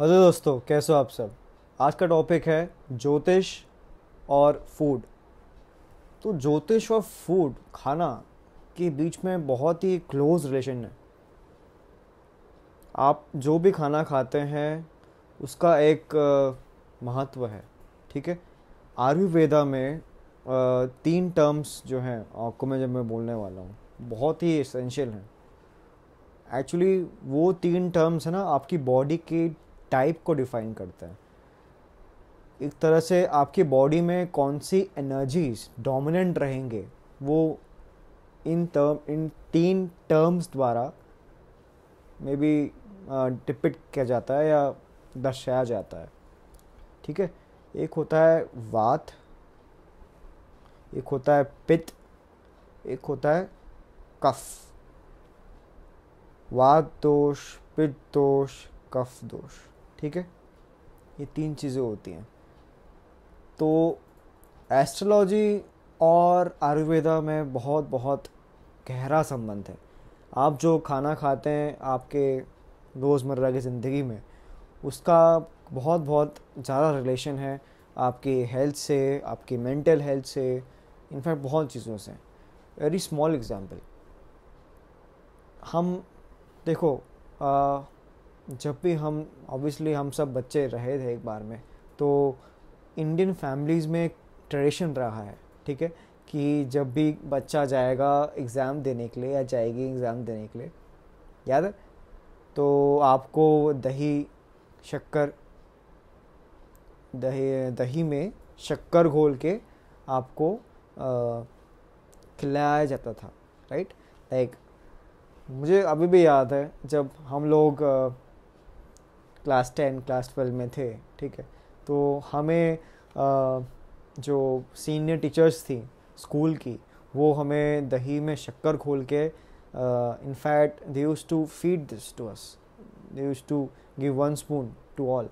hello दोस्तों कैसे हो आप सब आज का टॉपिक है ज्योतिष और फूड तो ज्योतिष और फूड खाना के बीच में बहुत ही क्लोज रिलेशन है आप जो भी खाना खाते हैं उसका एक महत्व है ठीक है आयुर्वेदा में तीन टर्म्स जो हैं आपको मैं जब मैं बोलने वाला हूँ बहुत ही इसेंशियल हैं एक्चुअली वो तीन टर्म्स है ना आपकी बॉडी के टाइप को डिफाइन करता है एक तरह से आपकी बॉडी में कौन सी एनर्जीज डोमिनेंट रहेंगे वो इन टर्म इन तीन टर्म्स द्वारा मे बी डिपिक्ट किया जाता है या दर्शाया जाता है ठीक है एक होता है वात एक होता है पित एक होता है कफ वात दोष पित्त दोष कफ दोष ठीक है ये तीन चीज़ें होती हैं तो एस्ट्रोलॉजी और आयुर्वेदा में बहुत बहुत गहरा संबंध है आप जो खाना खाते हैं आपके रोज़मर्रा की ज़िंदगी में उसका बहुत बहुत ज़्यादा रिलेशन है आपकी हेल्थ से आपकी मेंटल हेल्थ से इनफैक्ट बहुत चीज़ों से वेरी स्मॉल एग्ज़ाम्पल हम देखो आ, जब भी हम ऑब्वियसली हम सब बच्चे रहे थे एक बार में तो इंडियन फैमिलीज़ में एक ट्रेडिशन रहा है ठीक है कि जब भी बच्चा जाएगा एग्ज़ाम देने के लिए या जाएगी एग्ज़ाम देने के लिए याद है तो आपको दही शक्कर दही दही में शक्कर घोल के आपको खिलाया जाता था राइट लाइक मुझे अभी भी याद है जब हम लोग आ, क्लास टेन क्लास ट्वेल्व में थे ठीक है तो हमें जो सीनियर टीचर्स थी स्कूल की वो हमें दही में शक्कर खोल के in fact they used to feed this to us they used to give one spoon to all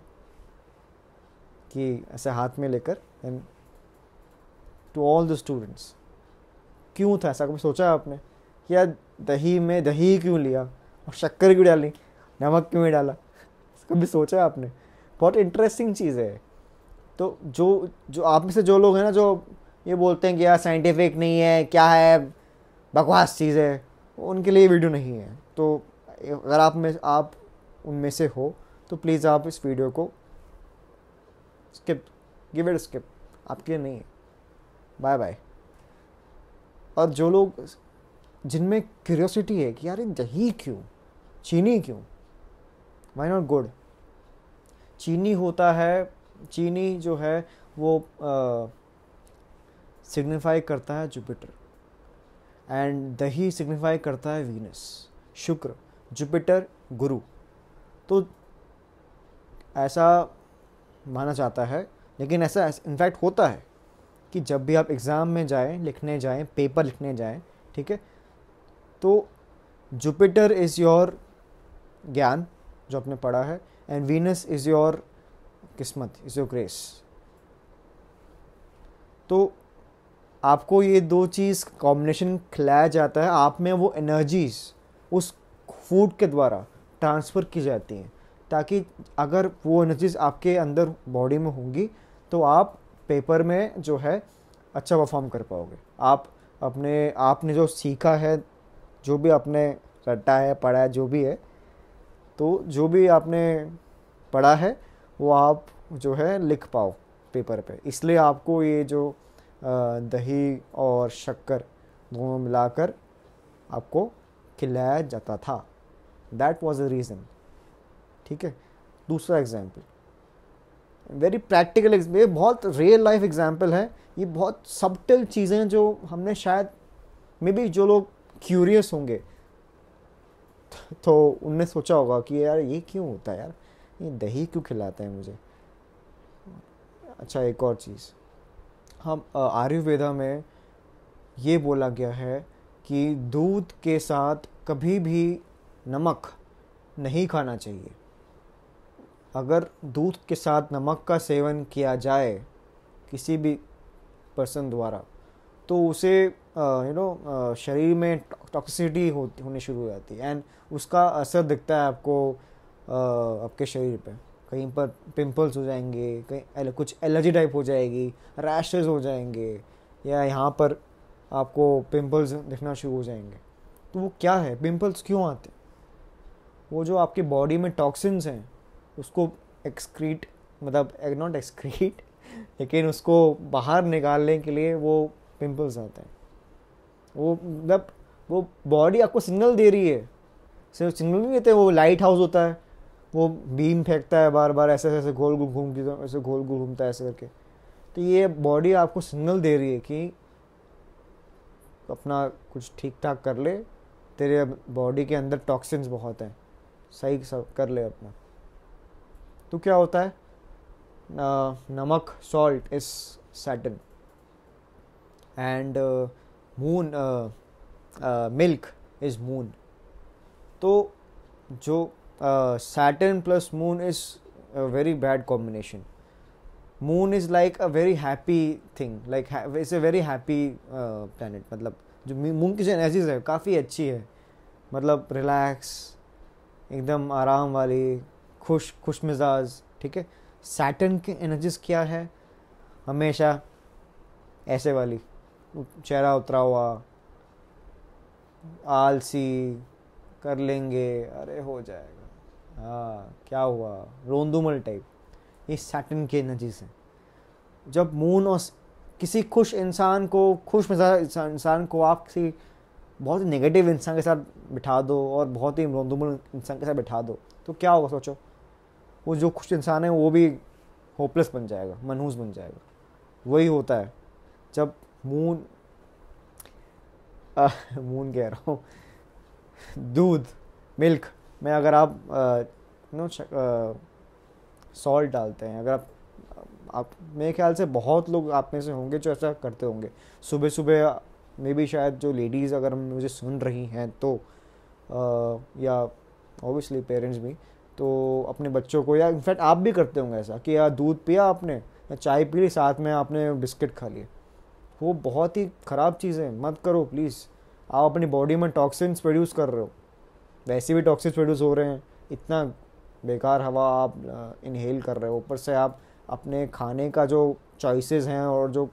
कि ऐसे हाथ में लेकर and to all the students क्यों था ऐसा कभी सोचा आपने कि यार दही में दही क्यों लिया और शक्कर क्यों डाली नमक क्यों डाला कभी सोचा आपने बहुत इंटरेस्टिंग चीज़ है तो जो जो आप में से जो लोग हैं ना जो ये बोलते हैं कि यार साइंटिफिक नहीं है क्या है बकवास चीज़ है उनके लिए वीडियो नहीं है तो अगर आप में आप उनमें से हो तो प्लीज़ आप इस वीडियो को स्किप गिव इट स्किप आपके लिए नहीं है बाय बाय और जो लोग जिनमें क्यूरियोसिटी है कि यार दही क्यों चीनी क्यों वाई नॉट गुड़ चीनी होता है चीनी जो है वो सिग्निफाई करता है जुपिटर एंड दही सिग्निफाई करता है वीनस शुक्र जुपिटर गुरु तो ऐसा माना जाता है लेकिन ऐसा इनफैक्ट होता है कि जब भी आप एग्ज़ाम में जाएं लिखने जाएं पेपर लिखने जाएं ठीक है तो जुपिटर इज़ योर ज्ञान जो आपने पढ़ा है एंड वीनस इज़ योर किस्मत इज़ योर ग्रेस तो आपको ये दो चीज़ कॉम्बिनेशन खिलाया जाता है आप में वो एनर्जीज उस फूड के द्वारा ट्रांसफ़र की जाती हैं ताकि अगर वो एनर्जीज आपके अंदर बॉडी में होंगी तो आप पेपर में जो है अच्छा परफॉर्म कर पाओगे आप अपने आपने जो सीखा है जो भी आपने रटा है पढ़ा है जो भी है तो जो भी आपने पढ़ा है वो आप जो है लिख पाओ पेपर पे इसलिए आपको ये जो दही और शक्कर दोनों मिलाकर आपको खिलाया जाता था दैट वॉज अ रीज़न ठीक है दूसरा एग्जाम्पल वेरी प्रैक्टिकल ये बहुत रियल लाइफ एग्जाम्पल है ये बहुत सबटल चीज़ें जो हमने शायद मे बी जो लोग क्यूरियस होंगे तो उनने सोचा होगा कि यार ये क्यों होता है यार ये दही क्यों खिलाता है मुझे अच्छा एक और चीज़ हम आयुर्वेदा में ये बोला गया है कि दूध के साथ कभी भी नमक नहीं खाना चाहिए अगर दूध के साथ नमक का सेवन किया जाए किसी भी पर्सन द्वारा तो उसे यू नो शरीर में टॉक्सिसिटी होती होने शुरू हो जाती है एंड उसका असर दिखता है आपको आपके शरीर पे कहीं पर पिंपल्स हो जाएंगे कहीं कुछ एलर्जी टाइप हो जाएगी रैशेज हो जाएंगे या यहाँ पर आपको पिंपल्स दिखना शुरू हो जाएंगे तो वो क्या है पिंपल्स क्यों आते हैं वो जो आपके बॉडी में टॉक्सिन्स हैं उसको एक्सक्रीट मतलब नॉट eh, एक्सक्रीट लेकिन उसको बाहर निकालने के लिए वो पिंपल्स आते हैं वो मतलब वो बॉडी आपको सिग्नल दे रही है सिर्फ सिग्नल नहीं देते वो लाइट हाउस होता है वो बीम फेंकता है बार बार ऐसे ऐसे घोल घोल घूम के ऐसे घोल घूम घूमता है ऐसे करके तो ये बॉडी आपको सिग्नल दे रही है कि अपना कुछ ठीक ठाक कर ले तेरे बॉडी के अंदर टॉक्सिन्स बहुत हैं सही सब कर ले अपना तो क्या होता है नमक salt is Saturn and moon milk is moon तो जो Saturn plus moon is very bad combination moon is like a very happy thing like is a very happy planet मतलब जो मून की जो एनर्जीज है काफ़ी अच्छी है मतलब रिलैक्स एकदम आराम वाली खुश खुश मिजाज ठीक है सैटर्न की एनर्जीज क्या है हमेशा ऐसे वाली चेहरा उतरा हुआ आलसी कर लेंगे अरे हो जाएगा हाँ क्या हुआ रोंदुमल टाइप ये सैटन की एनर्जीज हैं जब मून और किसी खुश इंसान को खुश मिजाज इंसान को आप किसी बहुत ही नेगेटिव इंसान के साथ बिठा दो और बहुत ही रोंदुमल इंसान के साथ बिठा दो तो क्या होगा सोचो वो जो खुश इंसान है वो भी होपलेस बन जाएगा मनहूस बन जाएगा वही होता है जब मून मून ah, कह रहा हूँ दूध मिल्क में अगर आप नो सॉल्ट डालते हैं अगर आप आप मेरे ख्याल से बहुत लोग आप में से होंगे जो ऐसा करते होंगे सुबह सुबह मे भी शायद जो लेडीज़ अगर मुझे सुन रही हैं तो आ, या ओबियसली पेरेंट्स भी तो अपने बच्चों को या इनफैक्ट आप भी करते होंगे ऐसा कि यार दूध पिया आपने या चाय पी ली साथ में आपने बिस्किट खा लिए वो बहुत ही ख़राब चीज़ है मत करो प्लीज़ आप अपनी बॉडी में टॉक्सिन्स प्रोड्यूस कर रहे हो वैसे भी टॉक्सिन्स प्रोड्यूस हो रहे हैं इतना बेकार हवा आप इनहेल कर रहे हो ऊपर से आप अपने खाने का जो चॉइसेस हैं और जो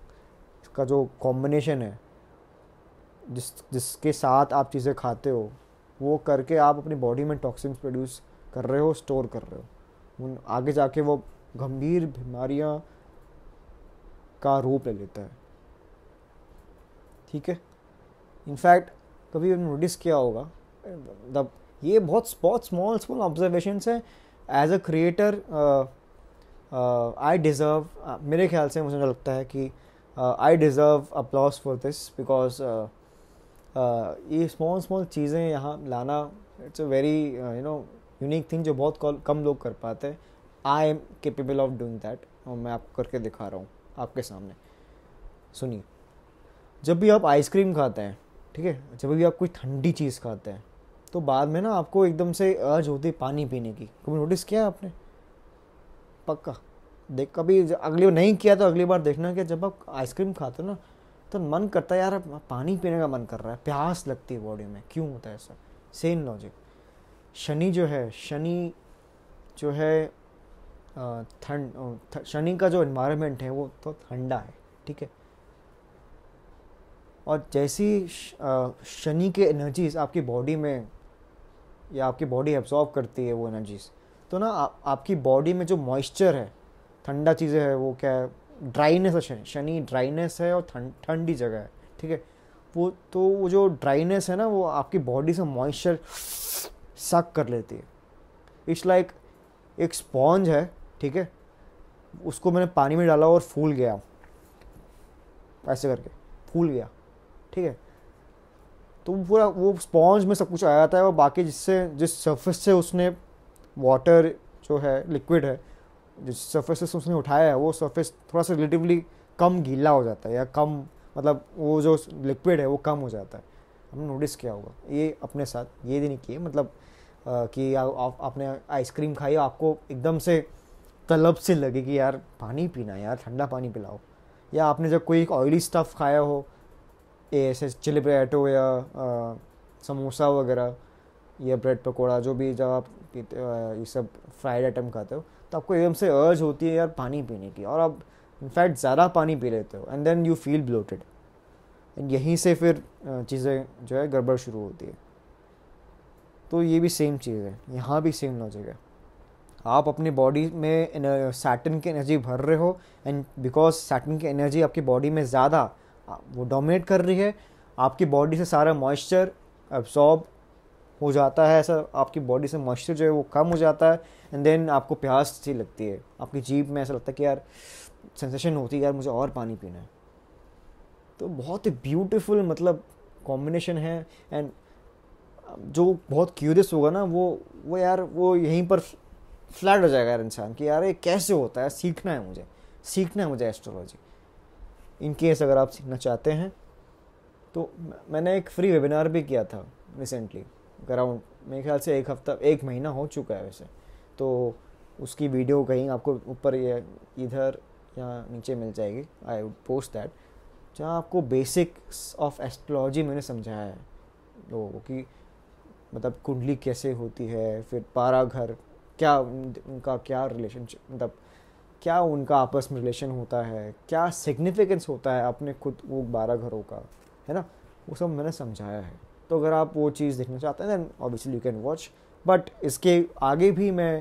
इसका जो कॉम्बिनेशन है जिस जिसके साथ आप चीज़ें खाते हो वो करके आप अपनी बॉडी में टॉक्सिन्स प्रोड्यूस कर रहे हो स्टोर कर रहे हो आगे जाके वो गंभीर बीमारियाँ का रूप ले लेता है ठीक है इनफैक्ट कभी हमने नोटिस किया होगा मतलब ये बहुत बहुत स्मॉल स्मॉल ऑब्जर्वेशन है as a creator I deserve मेरे ख्याल से मुझे लगता है कि I deserve applause for this because ये स्मॉल स्मॉल चीज़ें यहाँ लाना it's a very you know unique thing जो बहुत कम लोग कर पाते हैं I am capable of doing that और मैं आपको करके दिखा रहा हूँ आपके सामने सुनिए जब भी आप आइसक्रीम खाते हैं ठीक है जब भी आप कोई ठंडी चीज़ खाते हैं तो बाद में ना आपको एकदम से अर्ज होती है पानी पीने की कभी नोटिस किया आपने पक्का देख कभी अगली बार नहीं किया तो अगली बार देखना कि जब आप आइसक्रीम खाते हो ना तो मन करता है यार पानी पीने का मन कर रहा है प्यास लगती है बॉडी में क्यों होता है ऐसा सेम लॉजिक शनि जो है शनि जो है ठंड शनि का जो इन्वायरमेंट है वो तो ठंडा है ठीक है और जैसी शनि के एनर्जीज़ आपकी बॉडी में या आपकी बॉडी एब्जॉर्व करती है वो एनर्जीज़ तो ना आ, आपकी बॉडी में जो मॉइस्चर है ठंडा चीज़ें है वो क्या है ड्राइनेस है शनि शनि ड्राइनेस है और ठंडी ठंडी जगह है ठीक है वो तो वो जो ड्राइनेस है ना वो आपकी बॉडी से मॉइस्चर सक कर लेती है इट्स लाइक एक स्पॉन्ज है ठीक है उसको मैंने पानी में डाला और फूल गया ऐसे करके फूल गया ठीक है तो पूरा वो स्पॉन्ज में सब कुछ आ जाता है और बाकी जिससे जिस सरफेस से उसने वाटर जो है लिक्विड है जिस सरफेस से उसने उठाया है वो सरफेस थोड़ा सा रिलेटिवली कम गीला हो जाता है या कम मतलब वो जो लिक्विड है वो कम हो जाता है हमने नोटिस किया होगा ये अपने साथ ये भी नहीं किए मतलब आ, कि आ, आ, आपने आइसक्रीम खाई आपको एकदम से तलब से लगे कि यार पानी पीना यार ठंडा पानी पिलाओ या आपने जब कोई ऑयली स्टफ़ खाया हो एस एस चिली पटेटो या समोसा वगैरह या ब्रेड पकौड़ा जो भी जब आप पीते ये सब फ्राइड आइटम खाते हो तो आपको एकदम से अर्ज होती है यार पानी पीने की और आप इनफैक्ट ज़्यादा पानी पी लेते हो and then you feel bloated and यहीं से फिर चीज़ें जो है गड़बड़ शुरू होती है तो ये भी सेम चीज़ है यहाँ भी सेम लॉजिक है आप अपने बॉडी में सैटन की एनर्जी भर रहे हो एंड बिकॉज सैटन की एनर्जी आपकी बॉडी में ज़्यादा वो डोमिनेट कर रही है आपकी बॉडी से सारा मॉइस्चर एब्सॉर्ब हो जाता है ऐसा आपकी बॉडी से मॉइस्चर जो है वो कम हो जाता है एंड देन आपको प्यास सी लगती है आपकी जीप में ऐसा लगता है कि यार सेंसेशन होती है यार मुझे और पानी पीना है तो बहुत ही ब्यूटीफुल मतलब कॉम्बिनेशन है एंड जो बहुत क्यूरियस होगा ना वो वो यार वो यहीं पर फ्लैट हो जाएगा यार इंसान कि यार ये कैसे होता है सीखना है मुझे सीखना है मुझे एस्ट्रोलॉजी इन केस अगर आप सीखना चाहते हैं तो मैंने एक फ्री वेबिनार भी किया था रिसेंटली अराउंड मेरे ख्याल से एक हफ्ता एक महीना हो चुका है वैसे तो उसकी वीडियो कहीं आपको ऊपर या इधर या नीचे मिल जाएगी आई वुड पोस्ट दैट जहाँ आपको बेसिक्स ऑफ एस्ट्रोलॉजी मैंने समझाया है लोगों को कि मतलब कुंडली कैसे होती है फिर पारा घर क्या उनका क्या रिलेशनशिप मतलब क्या उनका आपस में रिलेशन होता है क्या सिग्निफिकेंस होता है अपने खुद वो बारह घरों का है ना वो सब मैंने समझाया है तो अगर आप वो चीज़ देखना चाहते हैं then obviously you can watch but इसके आगे भी मैं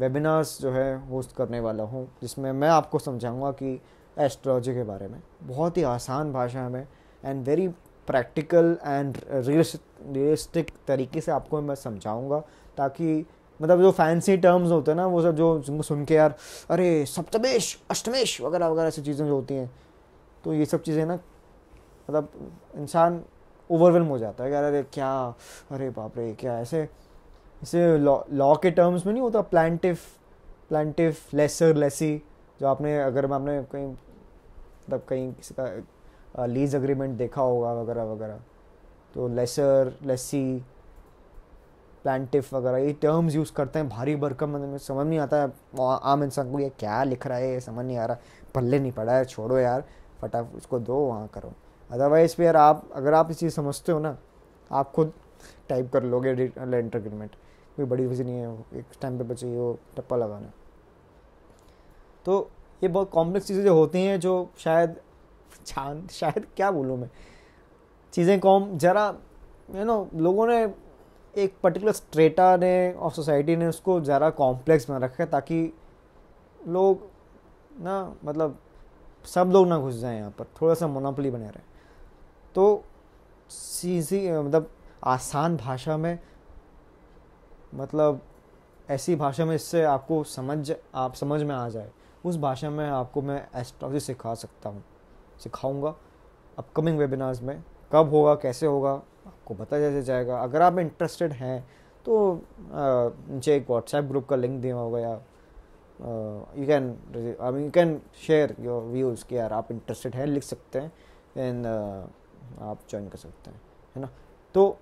वेबिनार्स जो है होस्ट करने वाला हूँ जिसमें मैं आपको समझाऊँगा कि एस्ट्रोलॉजी के बारे में बहुत ही आसान भाषा में and very practical and realistic तरीके से आपको मैं समझाऊँगा ताकि मतलब जो फैंसी टर्म्स होते हैं ना वो सब जो सुन के यार अरे सप्तमेश अष्टमेश वगैरह वगैरह ऐसी चीज़ें जो होती हैं तो ये सब चीज़ें ना मतलब इंसान ओवरवेलम हो जाता है यार अरे क्या अरे बाप रे क्या ऐसे इसे लॉ के टर्म्स में नहीं होता प्लान्टिव प्लान्टिव लेसर लेसी जो आपने अगर मैं आपने कहीं मतलब कहीं किसी का लीज अग्रीमेंट देखा होगा वगैरह वगैरह तो लेसर लेसी प्लान्टिफ वगैरह ये टर्म्स यूज़ करते हैं भारी भरकम मतलब समझ नहीं आता है आम इंसान को ये क्या लिख रहा है ये समझ नहीं आ रहा पल्ले नहीं पड़ा है छोड़ो यार फटाफट उसको दो वहाँ करो अदरवाइज़ फिर आप अगर आप इस चीज़ समझते हो ना आप खुद टाइप कर लोगे रेंट एग्रीमेंट कोई बड़ी वजह नहीं है एक टाइम पे बचे वो टप्पा लगाना तो ये बहुत कॉम्प्लेक्स चीज़ें जो होती हैं जो शायद छान शायद क्या बोलूँ मैं चीज़ें कॉम ज़रा यू नो लोगों ने एक पर्टिकुलर स्ट्रेटा ने और सोसाइटी ने उसको ज़्यादा कॉम्प्लेक्स बना रखा है ताकि लोग ना मतलब सब लोग ना घुस जाएं यहाँ पर थोड़ा सा मोनोपली बने रहें तो सीधी मतलब आसान भाषा में मतलब ऐसी भाषा में इससे आपको समझ आप समझ में आ जाए उस भाषा में आपको मैं एस्ट्रोलॉजी सिखा सकता हूँ सिखाऊँगा अपकमिंग वेबिनार्स में कब होगा कैसे होगा आपको बताया जाएगा अगर आप इंटरेस्टेड हैं तो मुझे एक व्हाट्सएप ग्रुप का लिंक दिया होगा या you can I mean you can share your views कि यार आप इंटरेस्टेड हैं लिख सकते हैं एंड uh, आप ज्वाइन कर सकते हैं है ना तो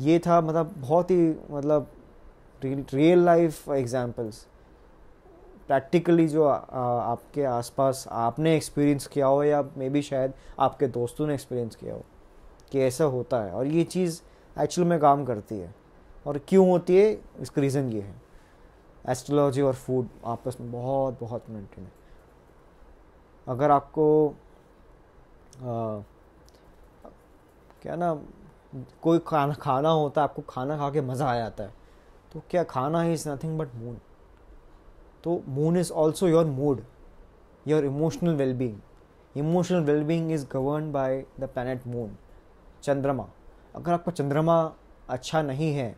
ये था मतलब बहुत ही मतलब रियल लाइफ एग्जांपल्स प्रैक्टिकली जो आ, आपके आसपास आपने एक्सपीरियंस किया हो या मे बी शायद आपके दोस्तों ने एक्सपीरियंस किया हो कि ऐसा होता है और ये चीज़ एक्चुअल में काम करती है और क्यों होती है इसका रीज़न ये है एस्ट्रोलॉजी और फूड आपस में बहुत बहुत मेंटेन है अगर आपको आ, क्या ना कोई खाना खाना होता है आपको खाना खा के मज़ा आ जाता है तो क्या खाना ही इज़ नथिंग बट मून तो moon is also your mood your emotional wellbeing emotional wellbeing is govern by the planet moon चंद्रमा अगर आपका चंद्रमा अच्छा नहीं है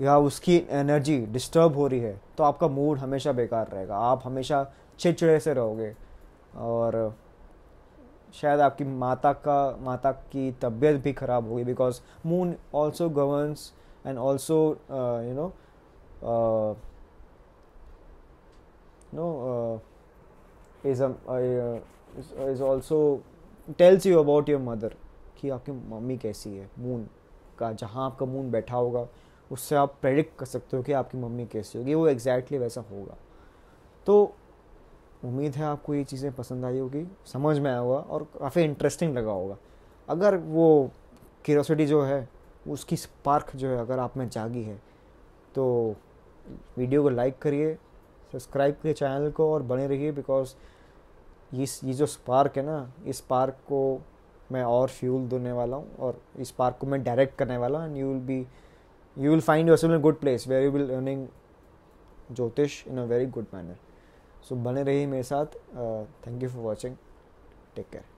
या उसकी एनर्जी डिस्टर्ब हो रही है तो आपका मूड हमेशा बेकार रहेगा आप हमेशा छिड़छिड़े से रहोगे और शायद आपकी माता का माता की तबीयत भी ख़राब होगी because moon also governs and also you know no is is also tells you about your mother कि आपकी मम्मी कैसी है मून का जहाँ आपका मून बैठा होगा उससे आप प्रेडिक्ट कर सकते हो कि आपकी मम्मी कैसी होगी वो एग्जैक्टली वैसा होगा तो उम्मीद है आपको ये चीज़ें पसंद आई होगी समझ में आया होगा और काफ़ी इंटरेस्टिंग लगा होगा अगर वो क्यूरोसिटी जो है उसकी स्पार्क जो है अगर आप में जागी है तो वीडियो को लाइक करिए सब्सक्राइब करिए चैनल को और बने रहिए बिकॉज ये ये जो स्पार्क है ना इस स्पार्क को मैं और फ्यूल देने वाला हूँ और इस पार्क को मैं डायरेक्ट करने वाला हूँ and you will be you will find your in good place where you will earning ज्योतिष in a very good manner so बने रहिए मेरे साथ thank you for watching take care